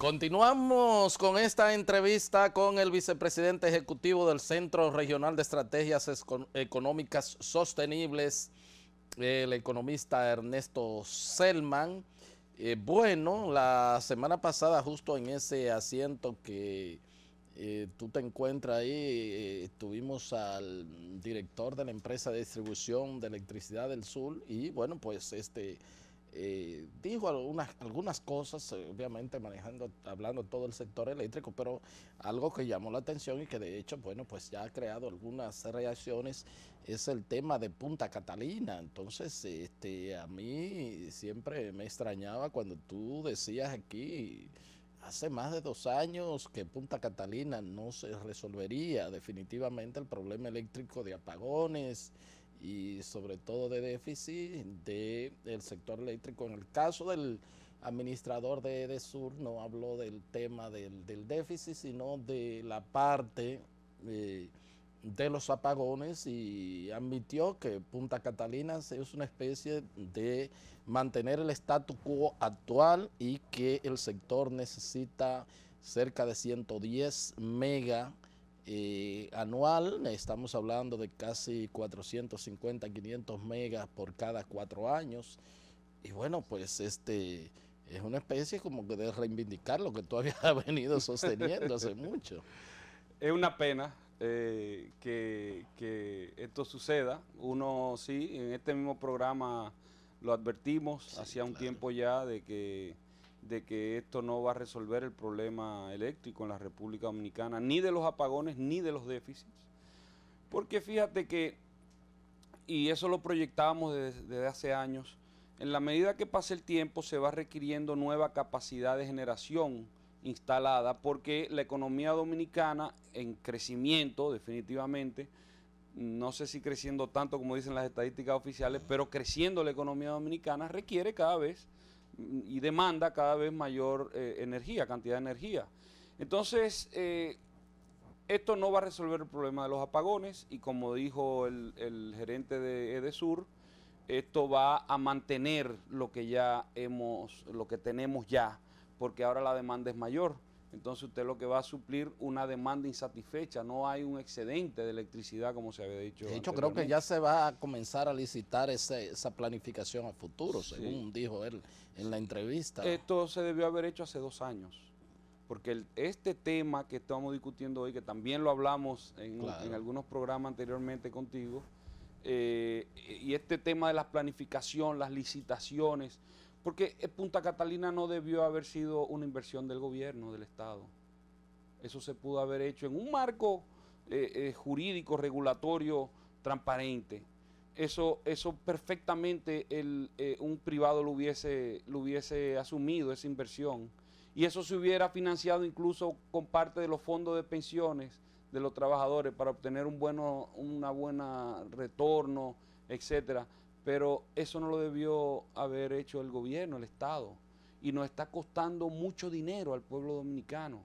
Continuamos con esta entrevista con el vicepresidente ejecutivo del Centro Regional de Estrategias Económicas Sostenibles, el economista Ernesto Selman. Eh, bueno, la semana pasada, justo en ese asiento que eh, tú te encuentras ahí, estuvimos eh, tuvimos al director de la empresa de distribución de electricidad del sur y bueno, pues este eh, dijo algunas, algunas cosas, eh, obviamente manejando, hablando todo el sector eléctrico, pero algo que llamó la atención y que de hecho, bueno, pues ya ha creado algunas reacciones es el tema de Punta Catalina. Entonces, este, a mí siempre me extrañaba cuando tú decías aquí hace más de dos años que Punta Catalina no se resolvería definitivamente el problema eléctrico de apagones y sobre todo de déficit del sector eléctrico. En el caso del administrador de EDESUR no habló del tema del, déficit, sino de la parte eh, de los apagones y admitió que Punta Catalina es una especie de mantener el statu quo actual y que el sector necesita cerca de 110 mega eh, anual, estamos hablando de casi 450, 500 megas por cada cuatro años. Y bueno, pues este es una especie como que de reivindicar lo que todavía ha venido sosteniendo hace mucho. Es una pena eh, que, esto suceda. Uno sí, en este mismo programa lo advertimos hacía un tiempo ya de que de que esto no va a resolver el problema eléctrico en la República Dominicana, ni de los apagones, ni de los déficits. Porque fíjate que, y eso lo proyectábamos desde, hace años, en la medida que pasa el tiempo se va requiriendo nueva capacidad de generación instalada porque la economía dominicana en crecimiento definitivamente, no sé si creciendo tanto como dicen las estadísticas oficiales, pero creciendo la economía dominicana requiere cada vez y demanda cada vez mayor eh, energía, cantidad de energía. Entonces, eh, esto no va a resolver el problema de los apagones y como dijo el, el gerente de Edesur, esto va a mantener lo que ya hemos, lo que tenemos ya, porque ahora la demanda es mayor entonces usted lo que va a suplir una demanda insatisfecha, no hay un excedente de electricidad como se había dicho. De hecho, creo que ya se va a comenzar a licitar esa planificación a futuro, según dijo él en la entrevista. Esto se debió haber hecho hace dos años, porque este tema que estamos discutiendo hoy, que también lo hablamos en, algunos programas anteriormente contigo, eh, y este tema de la planificación, las licitaciones, porque eh, Punta Catalina no debió haber sido una inversión del gobierno, del Estado. Eso se pudo haber hecho en un marco eh, eh, jurídico, regulatorio, transparente. Eso, eso perfectamente un privado lo hubiese, lo hubiese asumido, esa inversión. Y eso se hubiera financiado incluso con parte de los fondos de pensiones de los trabajadores para obtener un bueno, una buena retorno, etcétera. Pero eso no lo debió haber hecho el gobierno, el Estado. Y nos está costando mucho dinero al pueblo dominicano.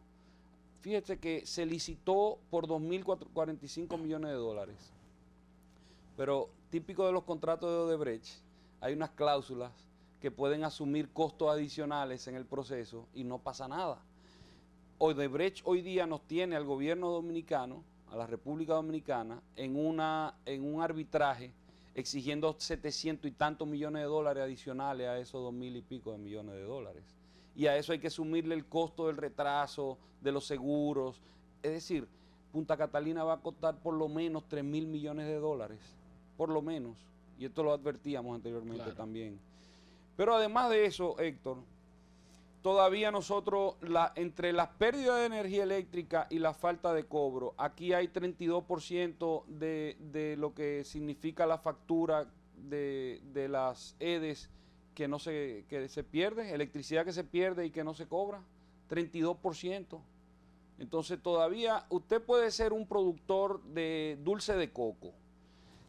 Fíjese que se licitó por 2.045 millones de dólares. Pero típico de los contratos de Odebrecht, hay unas cláusulas que pueden asumir costos adicionales en el proceso y no pasa nada. Odebrecht hoy día nos tiene al gobierno dominicano, a la República Dominicana, en, una, en un arbitraje exigiendo 700 y tantos millones de dólares adicionales a esos dos mil y pico de millones de dólares. Y a eso hay que sumirle el costo del retraso, de los seguros. Es decir, Punta Catalina va a costar por lo menos 3 mil millones de dólares, por lo menos. Y esto lo advertíamos anteriormente también. Pero además de eso, Héctor, todavía nosotros, entre las pérdidas de energía eléctrica y la falta de cobro, aquí hay 32% de, de lo que significa la factura de, las EDES que, no se, que se pierde, electricidad que se pierde y que no se cobra, 32%. Entonces todavía usted puede ser un productor de dulce de coco,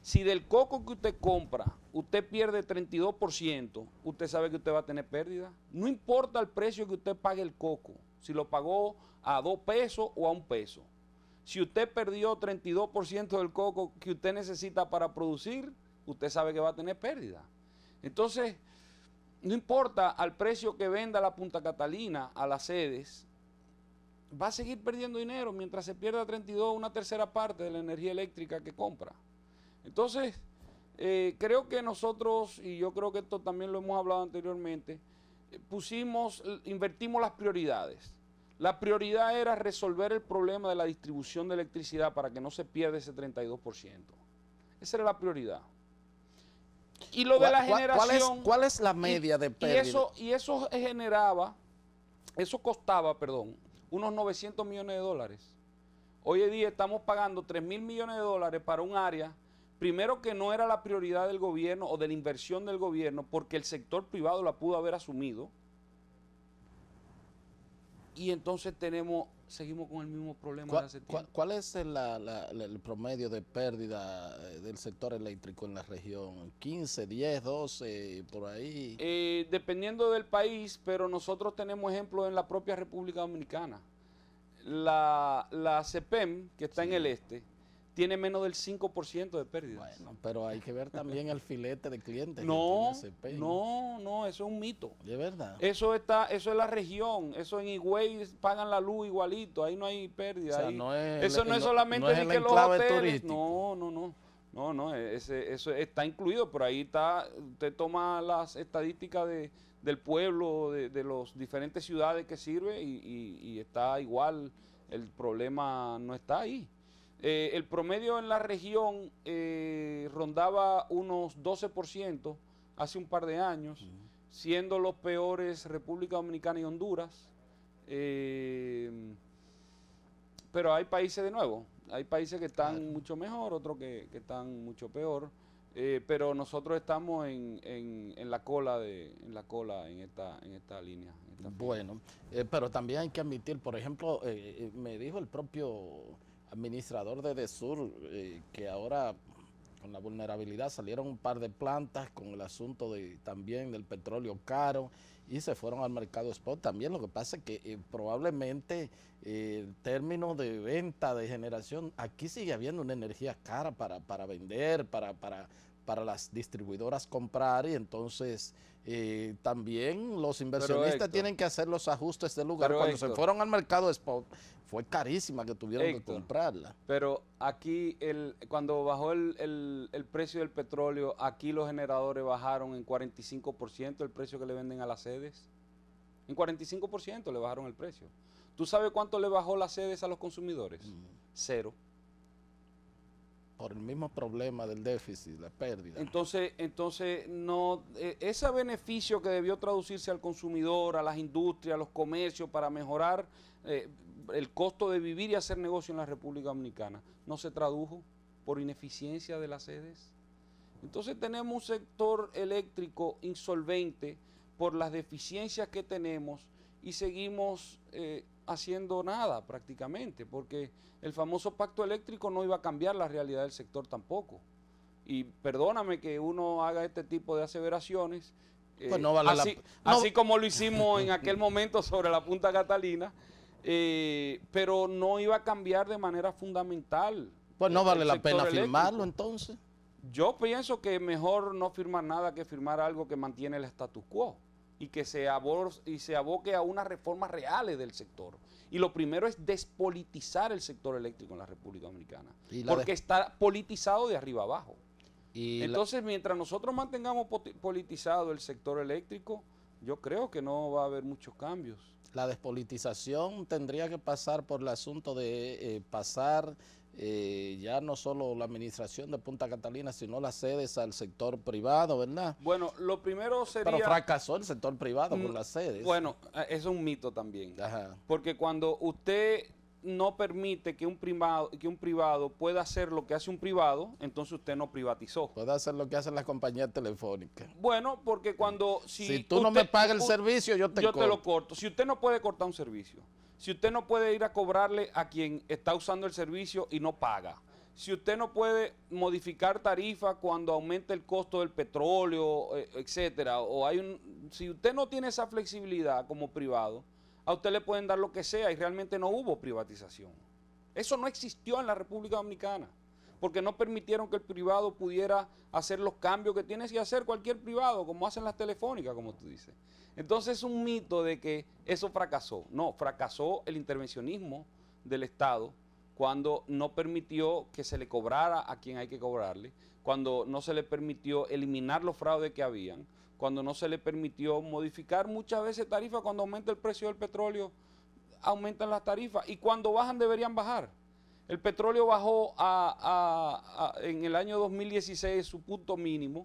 si del coco que usted compra, usted pierde 32%, usted sabe que usted va a tener pérdida. No importa el precio que usted pague el coco, si lo pagó a dos pesos o a un peso. Si usted perdió 32% del coco que usted necesita para producir, usted sabe que va a tener pérdida. Entonces, no importa al precio que venda la Punta Catalina a las sedes, va a seguir perdiendo dinero mientras se pierda 32, una tercera parte de la energía eléctrica que compra. Entonces, eh, creo que nosotros, y yo creo que esto también lo hemos hablado anteriormente, eh, pusimos, invertimos las prioridades. La prioridad era resolver el problema de la distribución de electricidad para que no se pierda ese 32%. Esa era la prioridad. Y lo de la generación... ¿Cuál es, la media de pérdida? Y eso, y eso generaba, eso costaba, perdón, unos 900 millones de dólares. Hoy en día estamos pagando 3 mil millones de dólares para un área primero que no era la prioridad del gobierno o de la inversión del gobierno porque el sector privado la pudo haber asumido. Y entonces tenemos, seguimos con el mismo problema. ¿Cuál, es el promedio de pérdida eh, del sector eléctrico en la región? ¿15, 10, 12, por ahí? Eh, dependiendo del país, pero nosotros tenemos ejemplos en la propia República Dominicana. La, CEPEM, que está en el este, tiene menos del 5% de pérdidas. Bueno, pero hay que ver también el filete de clientes. No, no, no, eso es un mito. De verdad. Eso está, eso es la región, eso en Higüey pagan la luz igualito, ahí no hay pérdida. no es eso no es solamente no que los hoteles. No, no, no. No, eso está incluido, pero ahí está, usted toma las estadísticas de, del pueblo, de, de las diferentes ciudades que sirve y está igual, el problema no está ahí. Eh, el promedio en la región eh, rondaba unos 12% hace un par de años, siendo los peores República Dominicana y Honduras. Eh, pero hay países de nuevo, hay países que están mucho mejor, otros que, están mucho peor. pero nosotros estamos en, la cola de en la cola en esta en esta línea. bueno, pero también hay que admitir, por ejemplo, me dijo el propio administrador de DESUR, eh, que ahora con la vulnerabilidad salieron un par de plantas con el asunto de, también del petróleo caro y se fueron al mercado spot también. Lo que pasa es que eh, probablemente eh, el término de venta, de generación, aquí sigue habiendo una energía cara para, para vender, para, para, para las distribuidoras comprar y entonces eh, también los inversionistas tienen que hacer los ajustes de lugar. Cuando se fueron al mercado spot, fue carísima que tuvieron que comprarla. Pero aquí, el, cuando bajó el, precio del petróleo, aquí los generadores bajaron en 45% el precio que le venden a las sedes. En 45% le bajaron el precio. ¿Tú sabes cuánto le bajó las sedes a los consumidores? Mm. Cero por el mismo problema del déficit, la pérdida. Entonces, entonces no eh, ese beneficio que debió traducirse al consumidor, a las industrias, a los comercios para mejorar eh, el costo de vivir y hacer negocio en la República Dominicana, no se tradujo por ineficiencia de las sedes. Entonces tenemos un sector eléctrico insolvente por las deficiencias que tenemos y seguimos eh, haciendo nada prácticamente, porque el famoso pacto eléctrico no iba a cambiar la realidad del sector tampoco. Y perdóname que uno haga este tipo de aseveraciones. Eh, pues así, como lo hicimos en aquel momento sobre la Punta Catalina, eh, pero no iba a cambiar de manera fundamental. Pues no vale la pena firmarlo entonces. Yo pienso que mejor no firmar nada que firmar algo que mantiene el status quo y que se, y se aboque a unas reformas reales del sector. Y lo primero es despolitizar el sector eléctrico en la República Dominicana, porque está politizado de arriba abajo. Entonces, mientras nosotros mantengamos politizado el sector eléctrico, yo creo que no va a haber muchos cambios. La despolitización tendría que pasar por el asunto de eh, pasar eh, ya no solo la administración de Punta Catalina, sino las sedes al sector privado, ¿verdad? Bueno, lo primero sería... Pero fracasó el sector privado con mm, las sedes. Bueno, eso eh, es un mito también. Porque cuando usted no permite que un, privado que un privado pueda hacer lo que hace un privado, entonces usted no privatizó. Puede hacer lo que hacen las compañías telefónicas. Bueno, porque cuando... Mm. Si, tú no me pagas el servicio, yo te yo te lo corto. Si usted no puede cortar un servicio, si usted no puede ir a cobrarle a quien está usando el servicio y no paga. Si usted no puede modificar tarifa cuando aumenta el costo del petróleo, eh, etcétera, o hay un, si usted no tiene esa flexibilidad como privado, a usted le pueden dar lo que sea y realmente no hubo privatización. Eso no existió en la República Dominicana porque no permitieron que el privado pudiera hacer los cambios que tiene que hacer cualquier privado, como hacen las telefónicas, como tú dices. Entonces es un mito de que eso fracasó. No, fracasó el intervencionismo del Estado cuando no permitió que se le cobrara a quien hay que cobrarle, cuando no se le permitió eliminar los fraudes que habían, cuando no se le permitió modificar muchas veces tarifas, cuando aumenta el precio del petróleo, aumentan las tarifas y cuando bajan deberían bajar. El petróleo bajó en el año 2016 su punto mínimo,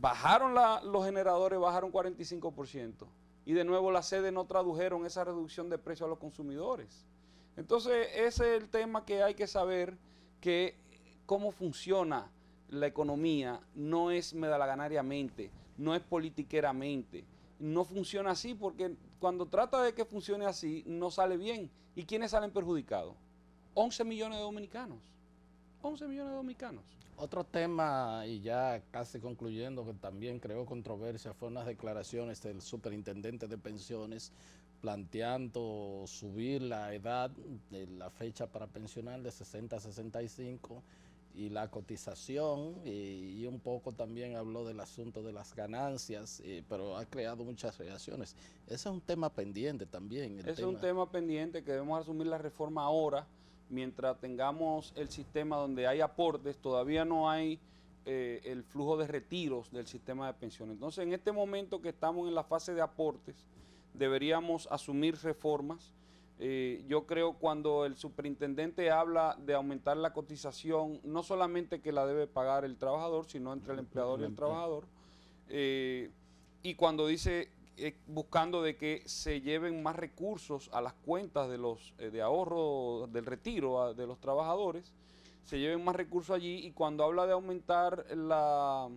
bajaron los generadores, bajaron 45%, y de nuevo las sedes no tradujeron esa reducción de precio a los consumidores. Entonces, ese es el tema que hay que saber, que cómo funciona la economía no es medalaganariamente, no es politiqueramente, no funciona así porque cuando trata de que funcione así, no sale bien. ¿Y quiénes salen perjudicados? 11 millones de dominicanos. 11 millones de dominicanos. Otro tema, y ya casi concluyendo, que también creó controversia, fueron las declaraciones del superintendente de pensiones planteando subir la edad de la fecha para pensionar de 60 a 65 y la cotización y, un poco también habló del asunto de las ganancias, eh, pero ha creado muchas reacciones. Ese es un tema pendiente también. es un tema pendiente que debemos asumir la reforma ahora mientras tengamos el sistema donde hay aportes, todavía no hay eh, el flujo de retiros del sistema de pensiones. Entonces, en este momento que estamos en la fase de aportes, deberíamos asumir reformas. Eh, yo creo cuando el superintendente habla de aumentar la cotización, no solamente que la debe pagar el trabajador, sino entre el empleador y el trabajador. Eh, y cuando dice eh, buscando de que se lleven más recursos a las cuentas de los eh, de ahorro del retiro de los trabajadores, se lleven más recursos allí y cuando habla de aumentar la,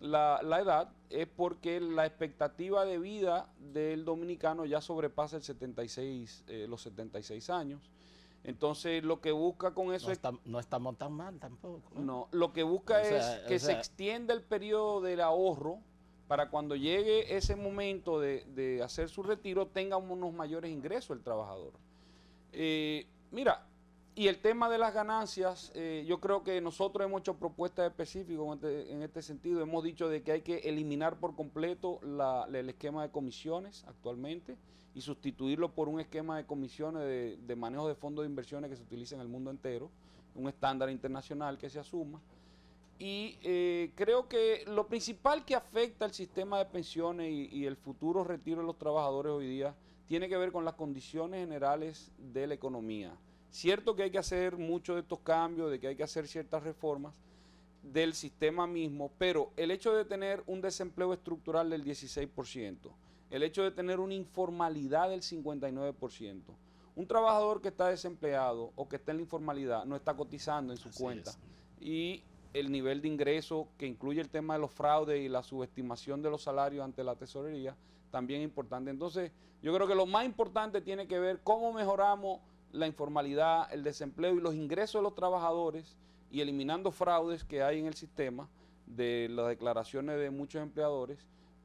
la, edad es porque la expectativa de vida del dominicano ya sobrepasa el 76, eh, los 76 años. Entonces, lo que busca con eso no estamos tan mal tampoco. No, lo que busca es que se extienda el periodo del ahorro para cuando llegue ese momento de, hacer su retiro tenga unos mayores ingresos el trabajador. Eh, mira, y el tema de las ganancias, eh, yo creo que nosotros hemos hecho propuestas específicas este, en este, sentido. Hemos dicho de que hay que eliminar por completo el esquema de comisiones actualmente y sustituirlo por un esquema de comisiones de, de manejo de fondos de inversiones que se utiliza en el mundo entero, un estándar internacional que se asuma. Y eh, creo que lo principal que afecta al sistema de pensiones y, el futuro retiro de los trabajadores hoy día tiene que ver con las condiciones generales de la economía. Cierto que hay que hacer muchos de estos cambios, de que hay que hacer ciertas reformas del sistema mismo, pero el hecho de tener un desempleo estructural del 16%, el hecho de tener una informalidad del 59%, un trabajador que está desempleado o que está en la informalidad no está cotizando en su cuenta. Y el nivel de ingreso que incluye el tema de los fraudes y la subestimación de los salarios ante la tesorería, también importante. Entonces, yo creo que lo más importante tiene que ver cómo mejoramos la informalidad, el desempleo y los ingresos de los trabajadores y eliminando fraudes que hay en el sistema de las declaraciones de muchos empleadores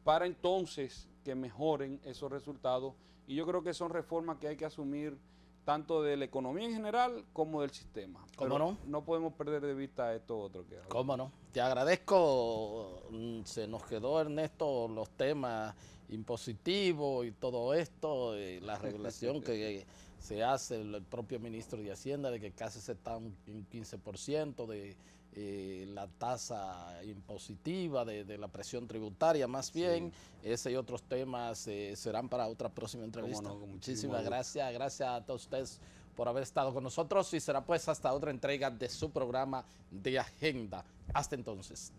para entonces que mejoren esos resultados. Y yo creo que son reformas que hay que asumir tanto de la economía en general como del sistema. ¿Cómo no? No podemos perder de vista esto otro que ¿Cómo no? Te agradezco, mm, se nos quedó Ernesto los temas impositivos y todo esto, la regulación que se hace el propio ministro de Hacienda de que casi se está un 15% de eh, la tasa impositiva de, la presión tributaria, más bien, ese y otros temas eh, serán para otra próxima entrevista. Muchísimas gracias, gracias a todos ustedes por haber estado con nosotros y será pues hasta otra entrega de su programa de agenda. Hasta entonces.